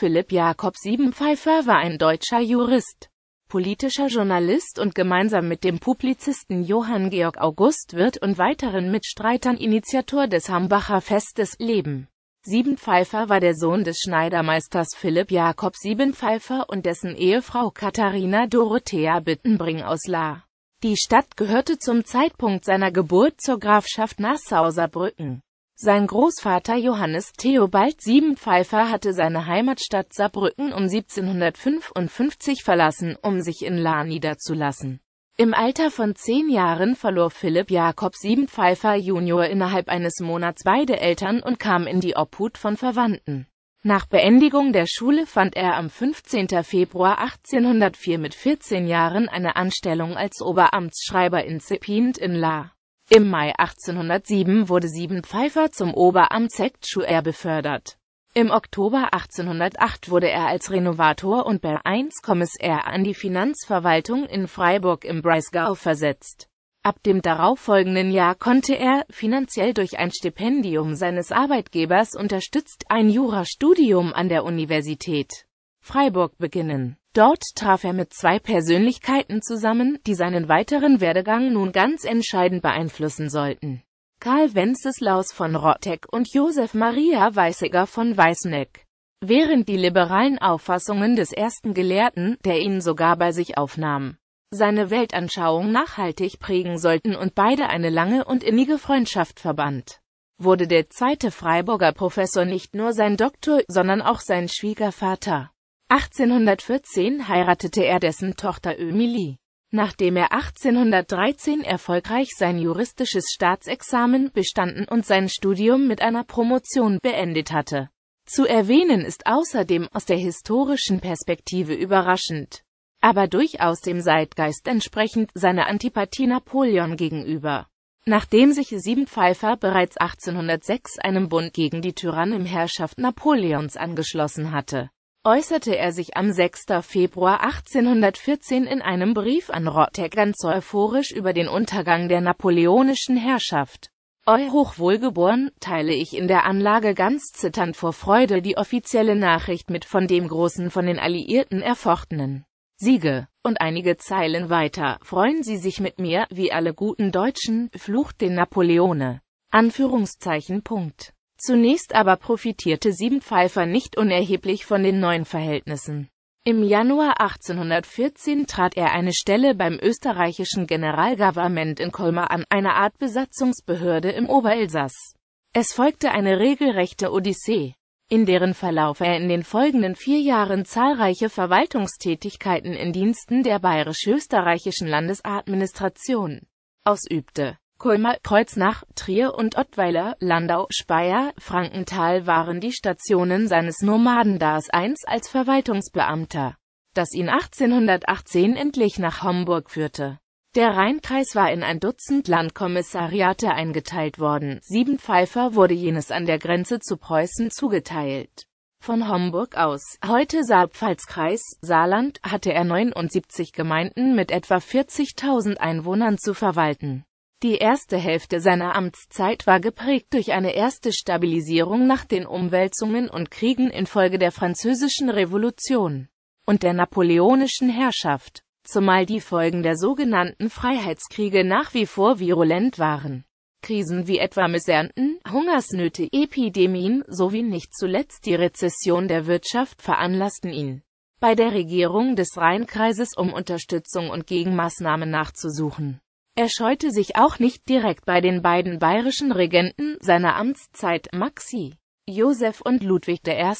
Philipp Jakob Siebenpfeifer war ein deutscher Jurist, politischer Journalist und gemeinsam mit dem Publizisten Johann Georg August Wirth und weiteren Mitstreitern Initiator des Hambacher Festes Leben. Siebenpfeifer war der Sohn des Schneidermeisters Philipp Jakob Siebenpfeifer und dessen Ehefrau Katharina Dorothea Bittenbring aus La. Die Stadt gehörte zum Zeitpunkt seiner Geburt zur Grafschaft Nassau-Saarbrücken. Sein Großvater Johannes Theobald Siebenpfeifer hatte seine Heimatstadt Saarbrücken um 1755 verlassen, um sich in Laa niederzulassen. Im Alter von zehn Jahren verlor Philipp Jakob Siebenpfeifer junior innerhalb eines Monats beide Eltern und kam in die Obhut von Verwandten. Nach Beendigung der Schule fand er am 15. Februar 1804 mit 14 Jahren eine Anstellung als Oberamtsschreiber in Zepint in Laa. Im Mai 1807 wurde Sieben Pfeiffer zum Oberamt Oberamtssektschär befördert. Im Oktober 1808 wurde er als Renovator und 1 Kommissär an die Finanzverwaltung in Freiburg im Breisgau versetzt. Ab dem darauffolgenden Jahr konnte er, finanziell durch ein Stipendium seines Arbeitgebers unterstützt, ein Jurastudium an der Universität Freiburg beginnen Dort traf er mit zwei Persönlichkeiten zusammen, die seinen weiteren Werdegang nun ganz entscheidend beeinflussen sollten. Karl Wenceslaus von Rotteck und Josef Maria Weißiger von Weißneck. Während die liberalen Auffassungen des ersten Gelehrten, der ihn sogar bei sich aufnahm, seine Weltanschauung nachhaltig prägen sollten und beide eine lange und innige Freundschaft verband, wurde der zweite Freiburger Professor nicht nur sein Doktor, sondern auch sein Schwiegervater. 1814 heiratete er dessen Tochter Ömilie. Nachdem er 1813 erfolgreich sein juristisches Staatsexamen bestanden und sein Studium mit einer Promotion beendet hatte. Zu erwähnen ist außerdem aus der historischen Perspektive überraschend, aber durchaus dem Zeitgeist entsprechend seine Antipathie Napoleon gegenüber. Nachdem sich Sieben Pfeiffer bereits 1806 einem Bund gegen die Tyrannen im Herrschaft Napoleons angeschlossen hatte, äußerte er sich am 6. Februar 1814 in einem Brief an Rotte ganz euphorisch über den Untergang der napoleonischen Herrschaft. Eu hochwohlgeboren, teile ich in der Anlage ganz zitternd vor Freude die offizielle Nachricht mit von dem großen von den Alliierten erfochtenen Siege. Und einige Zeilen weiter, freuen Sie sich mit mir, wie alle guten Deutschen, flucht den Napoleone. Anführungszeichen Punkt. Zunächst aber profitierte Siebenpfeifer nicht unerheblich von den neuen Verhältnissen. Im Januar 1814 trat er eine Stelle beim österreichischen Generalgouvernement in Colmar an, einer Art Besatzungsbehörde im Oberelsass. Es folgte eine regelrechte Odyssee, in deren Verlauf er in den folgenden vier Jahren zahlreiche Verwaltungstätigkeiten in Diensten der bayerisch-österreichischen Landesadministration ausübte Kulmer, Kreuznach, Trier und Ottweiler, Landau, Speyer, Frankenthal waren die Stationen seines Nomadendas 1 als Verwaltungsbeamter, das ihn 1818 endlich nach Homburg führte. Der Rheinkreis war in ein Dutzend Landkommissariate eingeteilt worden, sieben Pfeifer wurde jenes an der Grenze zu Preußen zugeteilt. Von Homburg aus, heute Saarpfalzkreis, Saarland, hatte er 79 Gemeinden mit etwa 40.000 Einwohnern zu verwalten. Die erste Hälfte seiner Amtszeit war geprägt durch eine erste Stabilisierung nach den Umwälzungen und Kriegen infolge der Französischen Revolution und der napoleonischen Herrschaft, zumal die Folgen der sogenannten Freiheitskriege nach wie vor virulent waren. Krisen wie etwa Missernten, Hungersnöte, Epidemien sowie nicht zuletzt die Rezession der Wirtschaft veranlassten ihn, bei der Regierung des Rheinkreises um Unterstützung und Gegenmaßnahmen nachzusuchen. Er scheute sich auch nicht direkt bei den beiden bayerischen Regenten seiner Amtszeit, Maxi, Josef und Ludwig I.,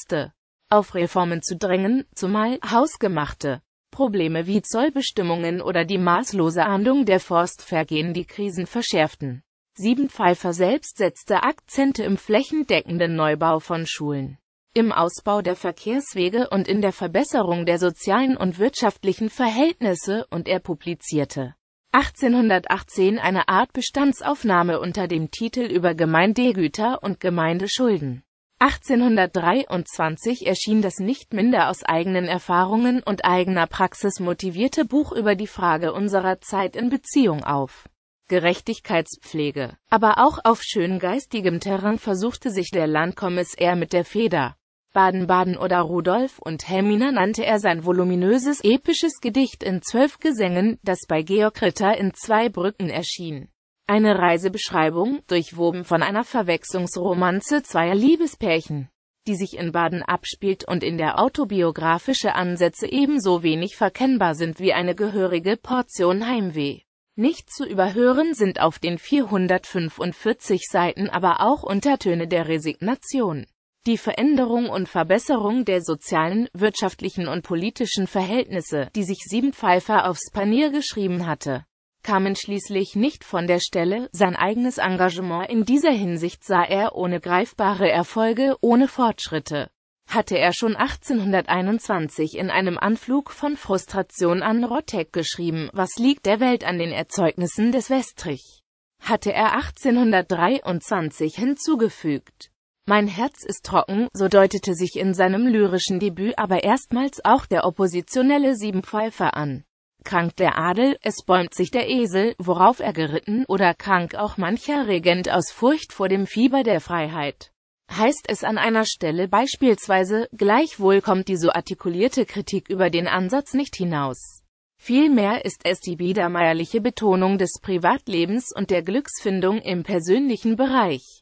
auf Reformen zu drängen, zumal hausgemachte Probleme wie Zollbestimmungen oder die maßlose Ahndung der Forstvergehen die Krisen verschärften. Siebenpfeifer selbst setzte Akzente im flächendeckenden Neubau von Schulen, im Ausbau der Verkehrswege und in der Verbesserung der sozialen und wirtschaftlichen Verhältnisse und er publizierte 1818 eine Art Bestandsaufnahme unter dem Titel über Gemeindegüter und Gemeindeschulden. 1823 erschien das nicht minder aus eigenen Erfahrungen und eigener Praxis motivierte Buch über die Frage unserer Zeit in Beziehung auf Gerechtigkeitspflege. Aber auch auf schön geistigem Terrain versuchte sich der Landkommissär mit der Feder. Baden-Baden oder Rudolf und Helmina nannte er sein voluminöses episches Gedicht in zwölf Gesängen, das bei Georg Ritter in zwei Brücken erschien. Eine Reisebeschreibung, durchwoben von einer Verwechslungsromanze zweier Liebespärchen, die sich in Baden abspielt und in der autobiografische Ansätze ebenso wenig verkennbar sind wie eine gehörige Portion Heimweh. Nicht zu überhören sind auf den 445 Seiten aber auch Untertöne der Resignation. Die Veränderung und Verbesserung der sozialen, wirtschaftlichen und politischen Verhältnisse, die sich Siebenpfeifer aufs Panier geschrieben hatte, kamen schließlich nicht von der Stelle, sein eigenes Engagement in dieser Hinsicht sah er ohne greifbare Erfolge, ohne Fortschritte. Hatte er schon 1821 in einem Anflug von Frustration an Rottek geschrieben, was liegt der Welt an den Erzeugnissen des Westrich? Hatte er 1823 hinzugefügt. Mein Herz ist trocken, so deutete sich in seinem lyrischen Debüt aber erstmals auch der oppositionelle Siebenpfeifer an. Krank der Adel, es bäumt sich der Esel, worauf er geritten, oder krank auch mancher Regent aus Furcht vor dem Fieber der Freiheit. Heißt es an einer Stelle beispielsweise, gleichwohl kommt die so artikulierte Kritik über den Ansatz nicht hinaus. Vielmehr ist es die biedermeierliche Betonung des Privatlebens und der Glücksfindung im persönlichen Bereich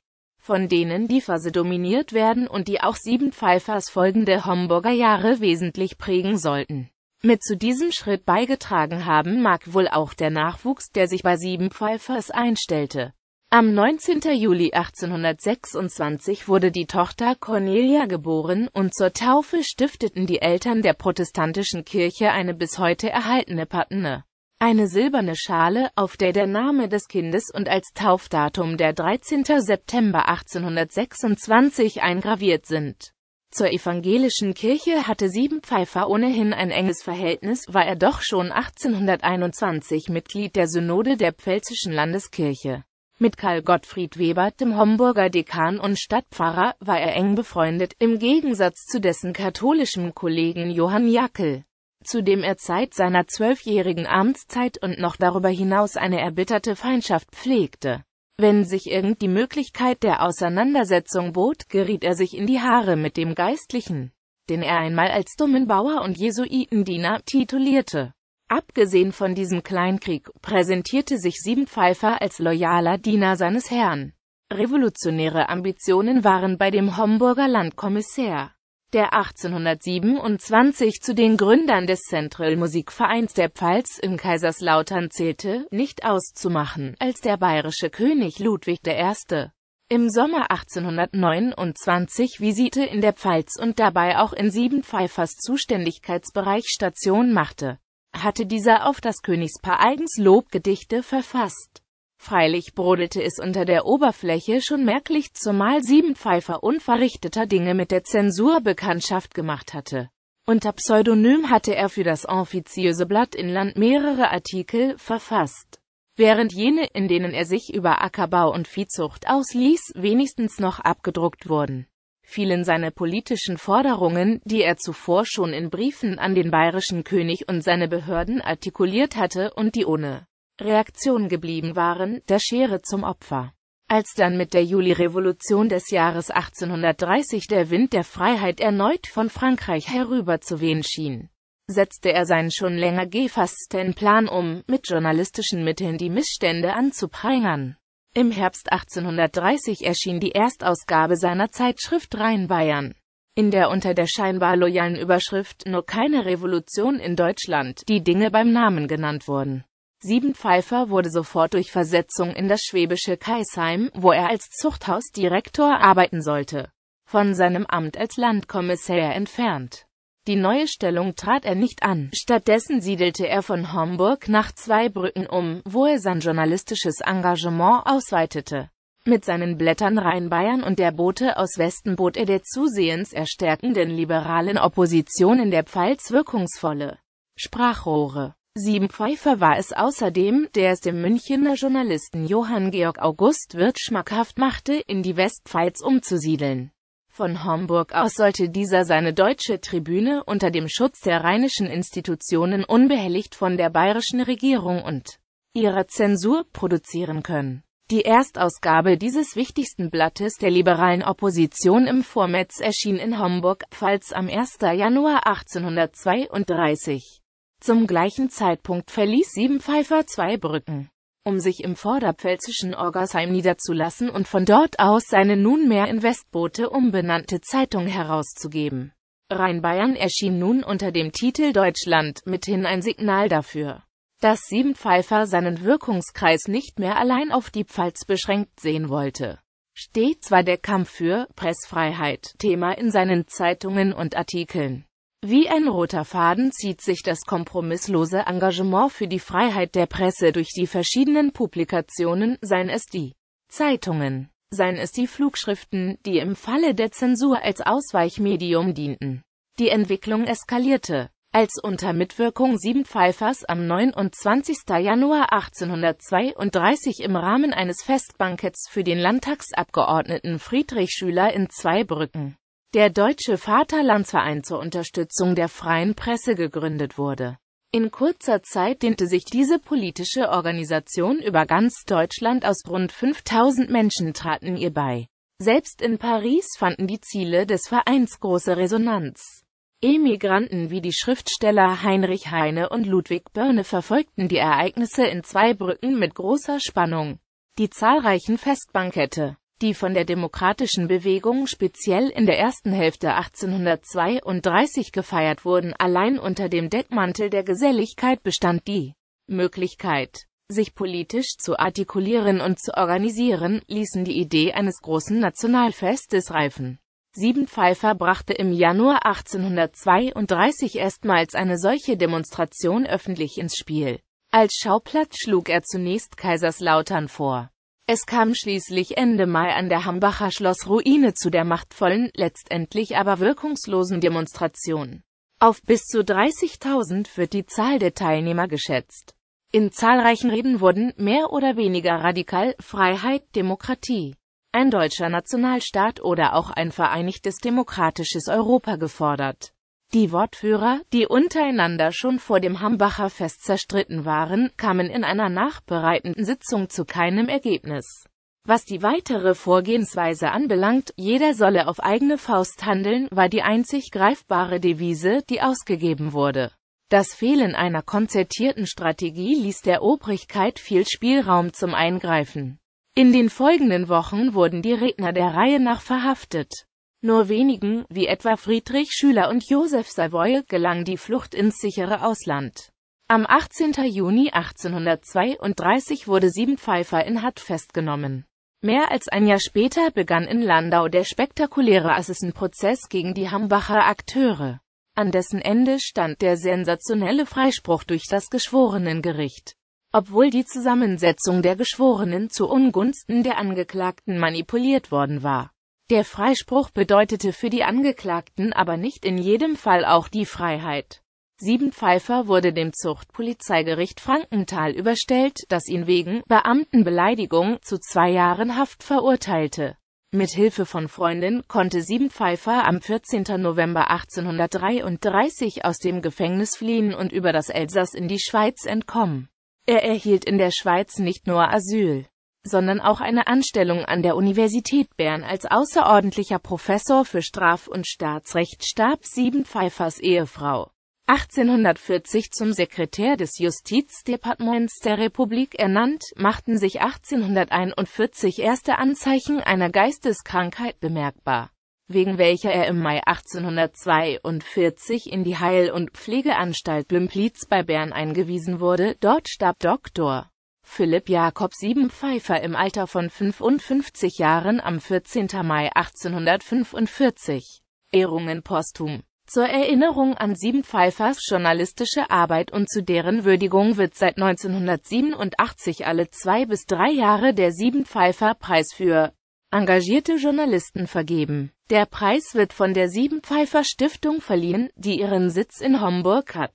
von denen die Phase dominiert werden und die auch sieben Pfeiffers folgende Homburger Jahre wesentlich prägen sollten. Mit zu diesem Schritt beigetragen haben mag wohl auch der Nachwuchs, der sich bei sieben Pfeifers einstellte. Am 19. Juli 1826 wurde die Tochter Cornelia geboren und zur Taufe stifteten die Eltern der protestantischen Kirche eine bis heute erhaltene Patene. Eine silberne Schale, auf der der Name des Kindes und als Taufdatum der 13. September 1826 eingraviert sind. Zur evangelischen Kirche hatte Siebenpfeifer ohnehin ein enges Verhältnis, war er doch schon 1821 Mitglied der Synode der Pfälzischen Landeskirche. Mit Karl Gottfried Weber, dem Homburger Dekan und Stadtpfarrer, war er eng befreundet, im Gegensatz zu dessen katholischem Kollegen Johann Jackel zu dem er Zeit seiner zwölfjährigen Amtszeit und noch darüber hinaus eine erbitterte Feindschaft pflegte. Wenn sich irgend die Möglichkeit der Auseinandersetzung bot, geriet er sich in die Haare mit dem Geistlichen, den er einmal als dummen Bauer und Jesuitendiener titulierte. Abgesehen von diesem Kleinkrieg präsentierte sich Siebenpfeifer als loyaler Diener seines Herrn. Revolutionäre Ambitionen waren bei dem Homburger Landkommissär der 1827 zu den Gründern des Central Musikvereins der Pfalz in Kaiserslautern zählte, nicht auszumachen, als der bayerische König Ludwig I. im Sommer 1829 Visite in der Pfalz und dabei auch in Siebenpfeifers Zuständigkeitsbereich Station machte, hatte dieser auf das Königspaar eigens Lobgedichte verfasst Freilich brodelte es unter der Oberfläche schon merklich, zumal sieben Pfeifer unverrichteter Dinge mit der Zensur Bekanntschaft gemacht hatte. Unter Pseudonym hatte er für das offiziöse Blatt Inland mehrere Artikel verfasst. Während jene, in denen er sich über Ackerbau und Viehzucht ausließ, wenigstens noch abgedruckt wurden, fielen seine politischen Forderungen, die er zuvor schon in Briefen an den bayerischen König und seine Behörden artikuliert hatte und die ohne Reaktion geblieben waren, der Schere zum Opfer. Als dann mit der Juli-Revolution des Jahres 1830 der Wind der Freiheit erneut von Frankreich herüber zu wehen schien, setzte er seinen schon länger gefassten Plan um, mit journalistischen Mitteln die Missstände anzuprangern. Im Herbst 1830 erschien die Erstausgabe seiner Zeitschrift Rheinbayern, in der unter der scheinbar loyalen Überschrift Nur keine Revolution in Deutschland die Dinge beim Namen genannt wurden. Siebenpfeifer wurde sofort durch Versetzung in das schwäbische Kaisheim, wo er als Zuchthausdirektor arbeiten sollte, von seinem Amt als Landkommissär entfernt. Die neue Stellung trat er nicht an, stattdessen siedelte er von Homburg nach Zweibrücken um, wo er sein journalistisches Engagement ausweitete. Mit seinen Blättern Rheinbayern und der Bote aus Westen bot er der zusehends erstärkenden liberalen Opposition in der Pfalz wirkungsvolle Sprachrohre. Sieben Pfeiffer war es außerdem, der es dem Münchner Journalisten Johann Georg August Wirt schmackhaft machte, in die Westpfalz umzusiedeln. Von Homburg aus sollte dieser seine deutsche Tribüne unter dem Schutz der rheinischen Institutionen unbehelligt von der bayerischen Regierung und ihrer Zensur produzieren können. Die Erstausgabe dieses wichtigsten Blattes der liberalen Opposition im Vormetz erschien in Homburg, Pfalz am 1. Januar 1832. Zum gleichen Zeitpunkt verließ Siebenpfeifer Brücken, um sich im vorderpfälzischen Orgersheim niederzulassen und von dort aus seine nunmehr in Westbote umbenannte Zeitung herauszugeben. Rheinbayern erschien nun unter dem Titel Deutschland mithin ein Signal dafür, dass Siebenpfeifer seinen Wirkungskreis nicht mehr allein auf die Pfalz beschränkt sehen wollte. Stets war der Kampf für Pressfreiheit Thema in seinen Zeitungen und Artikeln. Wie ein roter Faden zieht sich das kompromisslose Engagement für die Freiheit der Presse durch die verschiedenen Publikationen, seien es die Zeitungen, seien es die Flugschriften, die im Falle der Zensur als Ausweichmedium dienten. Die Entwicklung eskalierte, als unter Mitwirkung sieben Pfeifers am 29. Januar 1832 im Rahmen eines Festbanketts für den Landtagsabgeordneten Friedrich Schüler in Zweibrücken der Deutsche Vaterlandsverein zur Unterstützung der freien Presse gegründet wurde. In kurzer Zeit dehnte sich diese politische Organisation über ganz Deutschland aus rund 5000 Menschen traten ihr bei. Selbst in Paris fanden die Ziele des Vereins große Resonanz. Emigranten wie die Schriftsteller Heinrich Heine und Ludwig Börne verfolgten die Ereignisse in zwei Brücken mit großer Spannung. Die zahlreichen Festbankette die von der demokratischen Bewegung speziell in der ersten Hälfte 1832 gefeiert wurden, allein unter dem Deckmantel der Geselligkeit bestand die Möglichkeit, sich politisch zu artikulieren und zu organisieren, ließen die Idee eines großen Nationalfestes reifen. Siebenpfeifer brachte im Januar 1832 erstmals eine solche Demonstration öffentlich ins Spiel. Als Schauplatz schlug er zunächst Kaiserslautern vor. Es kam schließlich Ende Mai an der Hambacher Schlossruine zu der machtvollen, letztendlich aber wirkungslosen Demonstration. Auf bis zu 30.000 wird die Zahl der Teilnehmer geschätzt. In zahlreichen Reden wurden, mehr oder weniger radikal, Freiheit, Demokratie, ein deutscher Nationalstaat oder auch ein vereinigtes demokratisches Europa gefordert. Die Wortführer, die untereinander schon vor dem Hambacher Fest zerstritten waren, kamen in einer nachbereitenden Sitzung zu keinem Ergebnis. Was die weitere Vorgehensweise anbelangt, jeder solle auf eigene Faust handeln, war die einzig greifbare Devise, die ausgegeben wurde. Das Fehlen einer konzertierten Strategie ließ der Obrigkeit viel Spielraum zum Eingreifen. In den folgenden Wochen wurden die Redner der Reihe nach verhaftet. Nur wenigen, wie etwa Friedrich Schüler und Joseph Savoy, gelang die Flucht ins sichere Ausland. Am 18. Juni 1832 wurde Sieben Siebenpfeifer in Hatt festgenommen. Mehr als ein Jahr später begann in Landau der spektakuläre Assessenprozess gegen die Hambacher Akteure. An dessen Ende stand der sensationelle Freispruch durch das Geschworenengericht. Obwohl die Zusammensetzung der Geschworenen zu Ungunsten der Angeklagten manipuliert worden war. Der Freispruch bedeutete für die Angeklagten aber nicht in jedem Fall auch die Freiheit. Siebenpfeifer wurde dem Zuchtpolizeigericht Frankenthal überstellt, das ihn wegen Beamtenbeleidigung zu zwei Jahren Haft verurteilte. Mit Hilfe von Freundin konnte Siebenpfeifer am 14. November 1833 aus dem Gefängnis fliehen und über das Elsass in die Schweiz entkommen. Er erhielt in der Schweiz nicht nur Asyl, sondern auch eine Anstellung an der Universität Bern als außerordentlicher Professor für Straf- und Staatsrecht starb sieben Pfeifers Ehefrau. 1840 zum Sekretär des Justizdepartements der Republik ernannt, machten sich 1841 erste Anzeichen einer Geisteskrankheit bemerkbar, wegen welcher er im Mai 1842 in die Heil- und Pflegeanstalt Blimpliz bei Bern eingewiesen wurde, dort starb Dr. Philipp Jakob Siebenpfeifer im Alter von 55 Jahren am 14. Mai 1845. Ehrungen posthum. Zur Erinnerung an Siebenpfeifers journalistische Arbeit und zu deren Würdigung wird seit 1987 alle zwei bis drei Jahre der Siebenpfeifer-Preis für engagierte Journalisten vergeben. Der Preis wird von der Siebenpfeifer Stiftung verliehen, die ihren Sitz in Homburg hat.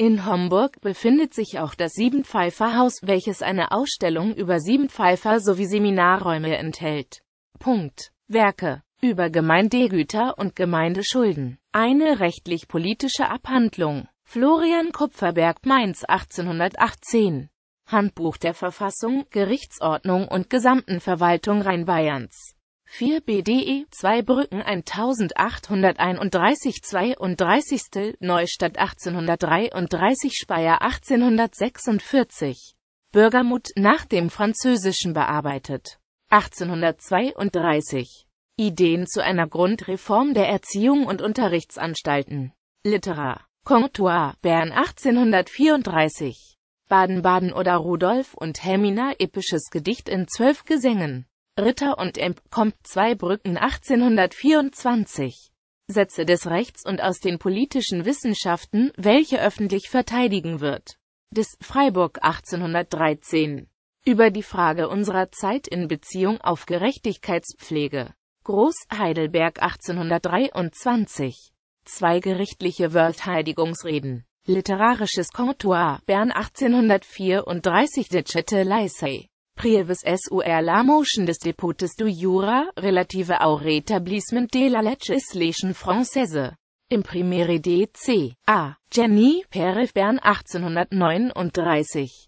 In Homburg befindet sich auch das Siebenpfeifer-Haus, welches eine Ausstellung über Siebenpfeifer sowie Seminarräume enthält. Punkt. Werke über Gemeindegüter und Gemeindeschulden. Eine rechtlich-politische Abhandlung. Florian Kupferberg Mainz 1818. Handbuch der Verfassung, Gerichtsordnung und gesamten Verwaltung Rheinbayerns. 4 BDE 2 Brücken 1831 32. Neustadt 1833 Speyer 1846 Bürgermut nach dem Französischen bearbeitet. 1832 Ideen zu einer Grundreform der Erziehung und Unterrichtsanstalten. Litera. Comtois, Bern 1834. Baden-Baden oder Rudolf und Hermina episches Gedicht in zwölf Gesängen. Ritter und Emp, kommt zwei Brücken 1824. Sätze des Rechts und aus den politischen Wissenschaften, welche öffentlich verteidigen wird. Des Freiburg 1813. Über die Frage unserer Zeit in Beziehung auf Gerechtigkeitspflege. Groß Heidelberg 1823. Zwei gerichtliche Verteidigungsreden. Literarisches Comptoir, Bern 1834 De Chette Lysay. Prieves sur la motion des députés du Jura, relative au rétablissement de la législation française. Im Primere D.C. A. Jenny Perif Bern 1839